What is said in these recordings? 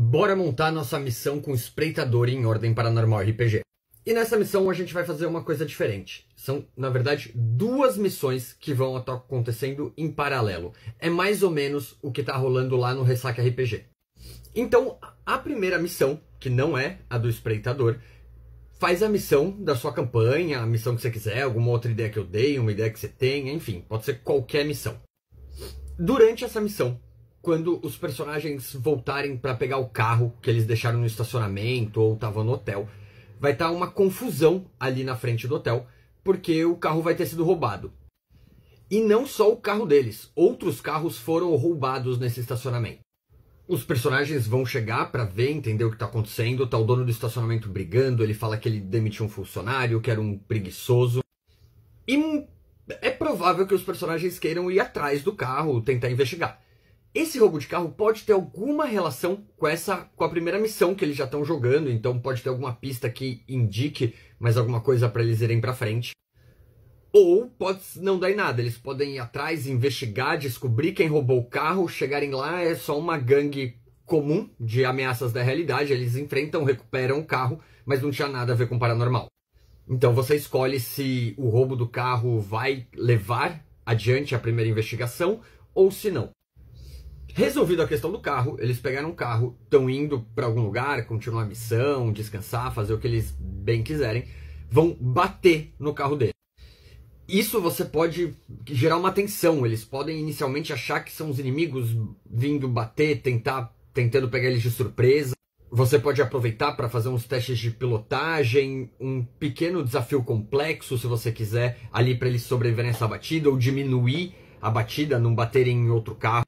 Bora montar nossa missão com espreitador em ordem paranormal RPG. E nessa missão a gente vai fazer uma coisa diferente. São, na verdade, duas missões que vão estar acontecendo em paralelo. É mais ou menos o que está rolando lá no Ressaca RPG. Então, a primeira missão, que não é a do espreitador, faz a missão da sua campanha, a missão que você quiser, alguma outra ideia que eu dei, uma ideia que você tenha, enfim, pode ser qualquer missão. Durante essa missão, quando os personagens voltarem para pegar o carro que eles deixaram no estacionamento ou estavam no hotel, vai estar tá uma confusão ali na frente do hotel, porque o carro vai ter sido roubado. E não só o carro deles, outros carros foram roubados nesse estacionamento. Os personagens vão chegar para ver, entender o que está acontecendo. Tá o dono do estacionamento brigando, ele fala que ele demitiu um funcionário, que era um preguiçoso. E é provável que os personagens queiram ir atrás do carro, tentar investigar. Esse roubo de carro pode ter alguma relação com essa, com a primeira missão que eles já estão jogando, então pode ter alguma pista que indique mais alguma coisa para eles irem para frente. Ou pode não dar em nada, eles podem ir atrás, investigar, descobrir quem roubou o carro, chegarem lá é só uma gangue comum de ameaças da realidade, eles enfrentam, recuperam o carro, mas não tinha nada a ver com o paranormal. Então você escolhe se o roubo do carro vai levar adiante a primeira investigação ou se não. Resolvido a questão do carro, eles pegaram um carro, estão indo para algum lugar, continuar a missão, descansar, fazer o que eles bem quiserem, vão bater no carro dele. Isso você pode gerar uma tensão, eles podem inicialmente achar que são os inimigos vindo bater, tentar, tentando pegar eles de surpresa. Você pode aproveitar para fazer uns testes de pilotagem, um pequeno desafio complexo, se você quiser, ali para eles sobreviverem essa batida ou diminuir a batida, não baterem em outro carro.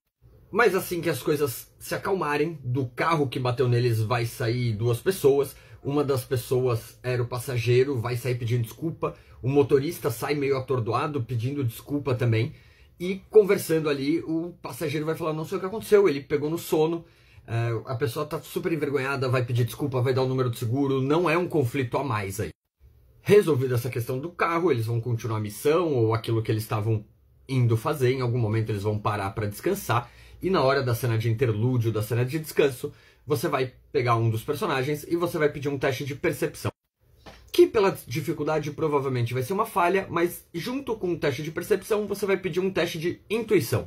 Mas assim que as coisas se acalmarem, do carro que bateu neles vai sair duas pessoas. Uma das pessoas era o passageiro, vai sair pedindo desculpa. O motorista sai meio atordoado, pedindo desculpa também. E conversando ali, o passageiro vai falar: Não sei o que aconteceu, ele pegou no sono. Eh, a pessoa está super envergonhada, vai pedir desculpa, vai dar o número do seguro. Não é um conflito a mais aí. Resolvida essa questão do carro, eles vão continuar a missão ou aquilo que eles estavam indo fazer. Em algum momento eles vão parar para descansar e na hora da cena de interlúdio, da cena de descanso, você vai pegar um dos personagens e você vai pedir um teste de percepção. Que pela dificuldade provavelmente vai ser uma falha, mas junto com o teste de percepção, você vai pedir um teste de intuição.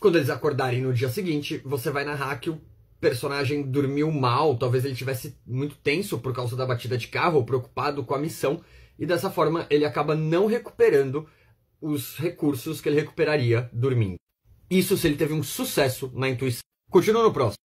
Quando eles acordarem no dia seguinte, você vai narrar que o personagem dormiu mal, talvez ele tivesse muito tenso por causa da batida de carro, ou preocupado com a missão, e dessa forma ele acaba não recuperando os recursos que ele recuperaria dormindo. Isso se ele teve um sucesso na intuição. Continua no próximo.